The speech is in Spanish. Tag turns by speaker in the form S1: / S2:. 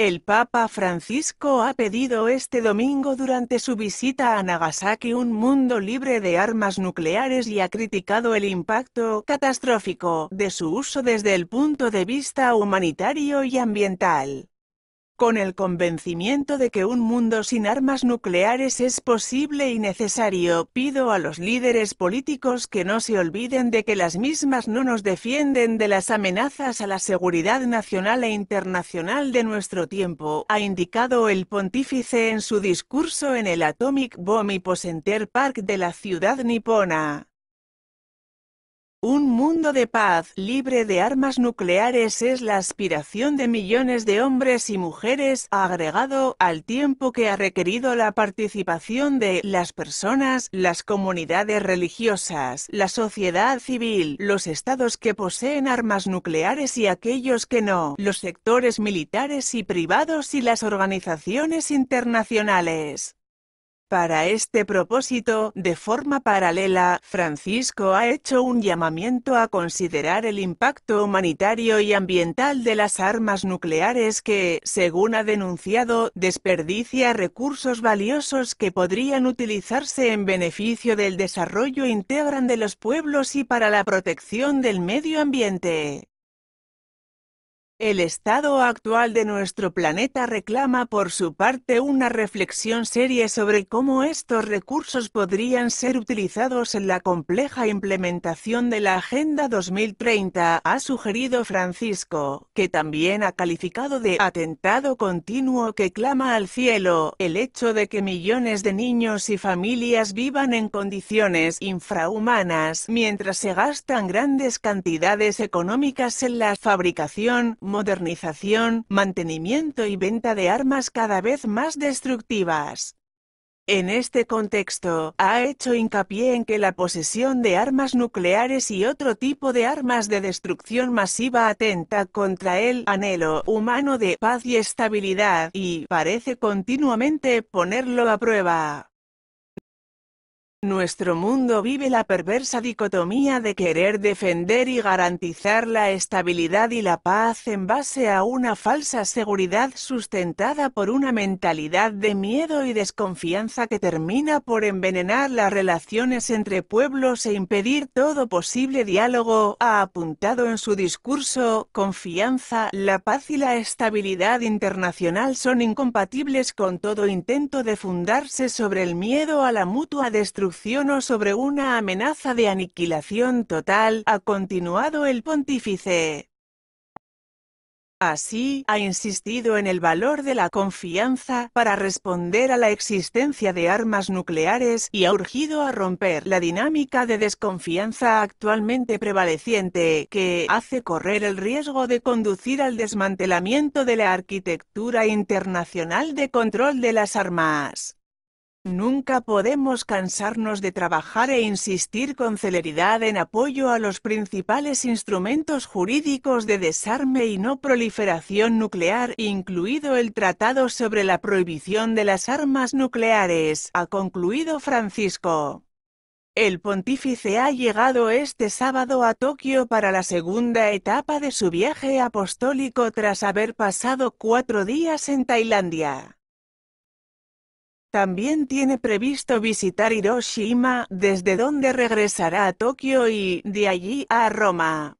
S1: El Papa Francisco ha pedido este domingo durante su visita a Nagasaki un mundo libre de armas nucleares y ha criticado el impacto catastrófico de su uso desde el punto de vista humanitario y ambiental con el convencimiento de que un mundo sin armas nucleares es posible y necesario, pido a los líderes políticos que no se olviden de que las mismas no nos defienden de las amenazas a la seguridad nacional e internacional de nuestro tiempo, ha indicado el pontífice en su discurso en el Atomic Bomb Center Park de la ciudad nipona. Un mundo de paz, libre de armas nucleares es la aspiración de millones de hombres y mujeres, agregado al tiempo que ha requerido la participación de las personas, las comunidades religiosas, la sociedad civil, los estados que poseen armas nucleares y aquellos que no, los sectores militares y privados y las organizaciones internacionales. Para este propósito, de forma paralela, Francisco ha hecho un llamamiento a considerar el impacto humanitario y ambiental de las armas nucleares que, según ha denunciado, desperdicia recursos valiosos que podrían utilizarse en beneficio del desarrollo integran de los pueblos y para la protección del medio ambiente. El estado actual de nuestro planeta reclama por su parte una reflexión seria sobre cómo estos recursos podrían ser utilizados en la compleja implementación de la Agenda 2030, ha sugerido Francisco, que también ha calificado de atentado continuo que clama al cielo el hecho de que millones de niños y familias vivan en condiciones infrahumanas mientras se gastan grandes cantidades económicas en la fabricación, modernización, mantenimiento y venta de armas cada vez más destructivas. En este contexto, ha hecho hincapié en que la posesión de armas nucleares y otro tipo de armas de destrucción masiva atenta contra el anhelo humano de paz y estabilidad y parece continuamente ponerlo a prueba. Nuestro mundo vive la perversa dicotomía de querer defender y garantizar la estabilidad y la paz en base a una falsa seguridad sustentada por una mentalidad de miedo y desconfianza que termina por envenenar las relaciones entre pueblos e impedir todo posible diálogo, ha apuntado en su discurso, confianza, la paz y la estabilidad internacional son incompatibles con todo intento de fundarse sobre el miedo a la mutua destrucción sobre una amenaza de aniquilación total, ha continuado el pontífice. Así, ha insistido en el valor de la confianza para responder a la existencia de armas nucleares y ha urgido a romper la dinámica de desconfianza actualmente prevaleciente que hace correr el riesgo de conducir al desmantelamiento de la arquitectura internacional de control de las armas. Nunca podemos cansarnos de trabajar e insistir con celeridad en apoyo a los principales instrumentos jurídicos de desarme y no proliferación nuclear, incluido el Tratado sobre la Prohibición de las Armas Nucleares, ha concluido Francisco. El pontífice ha llegado este sábado a Tokio para la segunda etapa de su viaje apostólico tras haber pasado cuatro días en Tailandia. También tiene previsto visitar Hiroshima, desde donde regresará a Tokio y, de allí, a Roma.